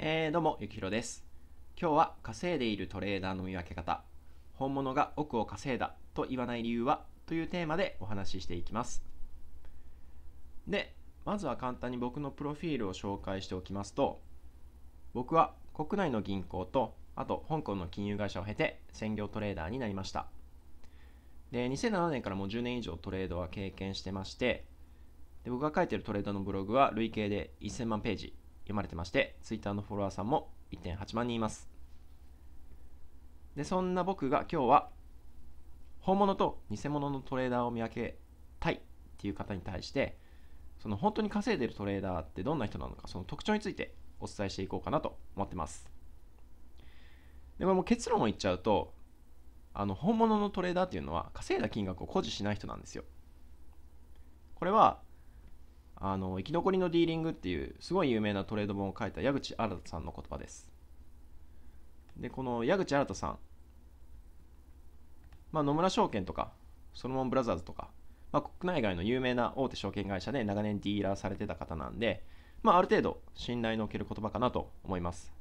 えー、どうも、ゆきひろです。今日は稼いでいるトレーダーの見分け方、本物が億を稼いだと言わない理由はというテーマでお話ししていきます。で、まずは簡単に僕のプロフィールを紹介しておきますと、僕は国内の銀行と、あと香港の金融会社を経て専業トレーダーになりました。で、2007年からもう10年以上トレードは経験してまして、で僕が書いてるトレードのブログは累計で1000万ページ読まれてまして、Twitter のフォロワーさんも1.8万人います。で、そんな僕が今日は、本物と偽物のトレーダーを見分けたいっていう方に対して、その本当に稼いでるトレーダーってどんな人なのか、その特徴についてお伝えしていこうかなと思ってます。で、これも結論を言っちゃうと、あの本物のトレーダーっていうのは稼いだ金額を誇示しない人なんですよ。これはあの生き残りのディーリングっていうすごい有名なトレード本を書いた矢口新さんの言葉ですでこの矢口新さん、まあ、野村証券とかソロモンブラザーズとか、まあ、国内外の有名な大手証券会社で長年ディーラーされてた方なんで、まあ、ある程度信頼のおける言葉かなと思います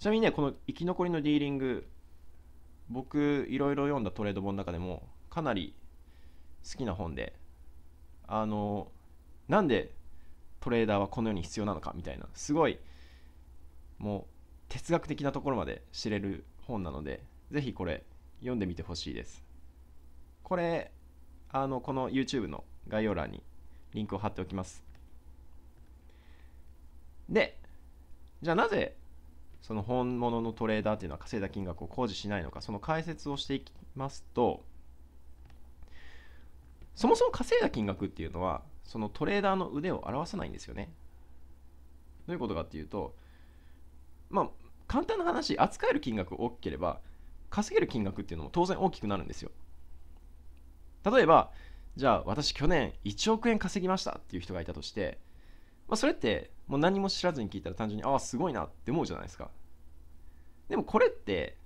ちなみにねこの生き残りのディーリング僕いろいろ読んだトレード本の中でもかなり好きな本であのなんでトレーダーはこの世に必要なのかみたいなすごいもう哲学的なところまで知れる本なのでぜひこれ読んでみてほしいですこれあのこの YouTube の概要欄にリンクを貼っておきますでじゃあなぜその本物のトレーダーっていうのは稼いだ金額を工事しないのかその解説をしていきますとそもそも稼いだ金額っていうのはそのトレーダーの腕を表さないんですよね。どういうことかっていうと、まあ、簡単な話、扱える金額が大きければ、稼げる金額っていうのも当然大きくなるんですよ。例えば、じゃあ私去年1億円稼ぎましたっていう人がいたとして、まあ、それってもう何も知らずに聞いたら単純にああすごいなって思うじゃないですかでもこれって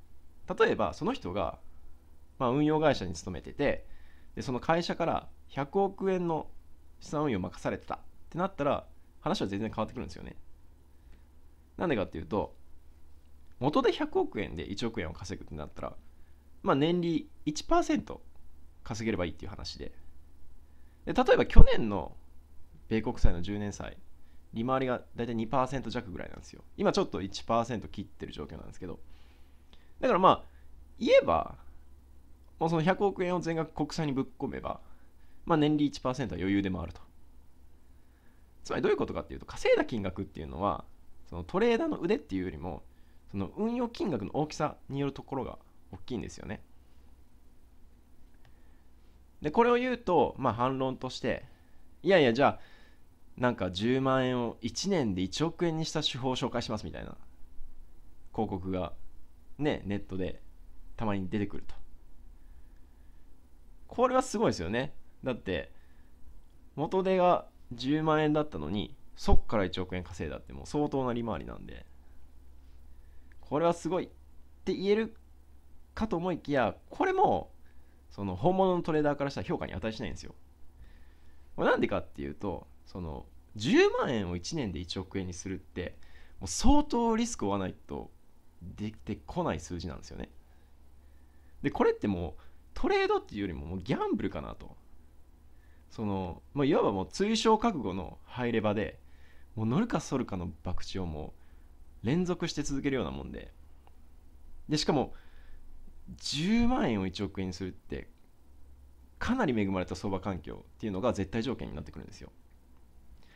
例えばその人が、まあ、運用会社に勤めててでその会社から100億円の資産運用任されてたってなったら話は全然変わってくるんですよね。なんでかっていうと元で100億円で1億円を稼ぐってなったらまあ年利1%稼げればいいっていう話でで例えば去年の米国債の10年債利回りが大体2%弱ぐらいなんですよ今ちょっと1%切ってる状況なんですけどだからまあ言えばもうその100億円を全額国債にぶっ込めばまあ、年利1%は余裕で回ると。つまりどういうことかっていうと、稼いだ金額っていうのは、そのトレーダーの腕っていうよりも、その運用金額の大きさによるところが大きいんですよね。で、これを言うと、まあ、反論として、いやいや、じゃあ、なんか10万円を1年で1億円にした手法を紹介しますみたいな広告がね、ネットでたまに出てくると。これはすごいですよね。だって元手が10万円だったのにそっから1億円稼いだってもう相当な利回りなんでこれはすごいって言えるかと思いきやこれもその本物のトレーダーからしたら評価に値しないんですよなんでかっていうとその10万円を1年で1億円にするってもう相当リスクを負わないとできてこない数字なんですよねでこれってもうトレードっていうよりももうギャンブルかなとその、まあ、いわばもう追証覚悟の入れ場でもう乗るか反るかの博打をもう連続して続けるようなもんででしかも10万円を1億円にするってかなり恵まれた相場環境っていうのが絶対条件になってくるんですよ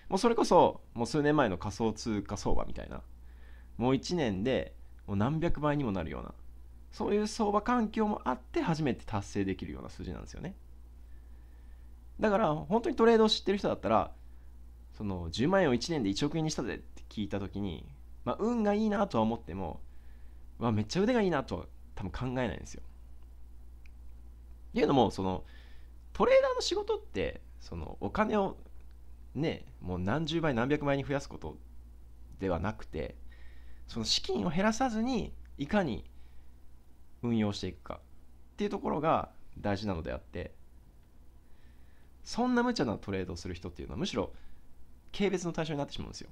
もうそれこそもう数年前の仮想通貨相場みたいなもう1年でもう何百倍にもなるようなそういう相場環境もあって初めて達成できるような数字なんですよねだから本当にトレードを知ってる人だったらその10万円を1年で1億円にしたぜって聞いた時に、まあ、運がいいなとは思ってもわめっちゃ腕がいいなとは多分考えないんですよ。っていうのもそのトレーダーの仕事ってそのお金をねもう何十倍何百倍に増やすことではなくてその資金を減らさずにいかに運用していくかっていうところが大事なのであってそんな無茶なトレードをする人っていうのはむしろ軽蔑の対象になってしまうんですよ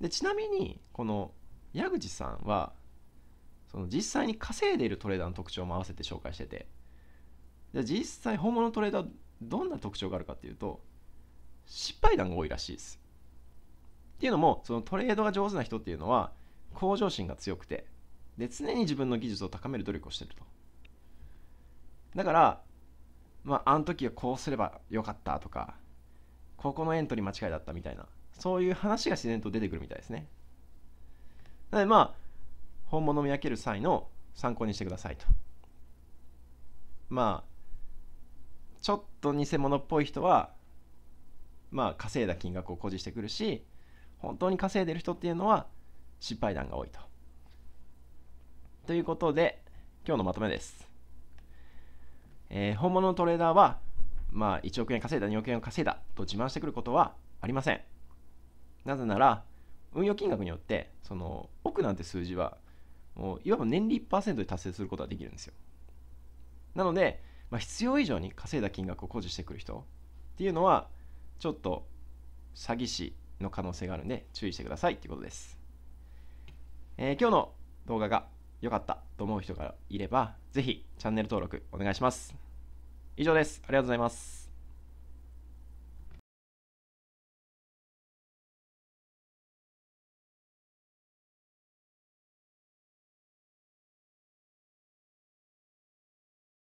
でちなみにこの矢口さんはその実際に稼いでいるトレーダーの特徴も合わせて紹介しててで実際本物のトレーダーどんな特徴があるかっていうと失敗談が多いらしいですっていうのもそのトレードが上手な人っていうのは向上心が強くてで常に自分の技術を高める努力をしてるとだからまああの時はこうすればよかったとかここのエントリー間違いだったみたいなそういう話が自然と出てくるみたいですねなのでまあ本物を見分ける際の参考にしてくださいとまあちょっと偽物っぽい人はまあ稼いだ金額を誇示してくるし本当に稼いでる人っていうのは失敗談が多いと。ということで今日のまとめです。えー、本物のトレーダーは、まあ、1億円稼いだ、2億円を稼いだと自慢してくることはありません。なぜなら、運用金額によって、その、億なんて数字は、もういわば年利1%で達成することができるんですよ。なので、まあ、必要以上に稼いだ金額を誇示してくる人っていうのは、ちょっと詐欺師の可能性があるんで注意してくださいっていうことです。えー、今日の動画が良かったと思う人がいれば、ぜひチャンネル登録お願いします。以上です。ありがとうございます。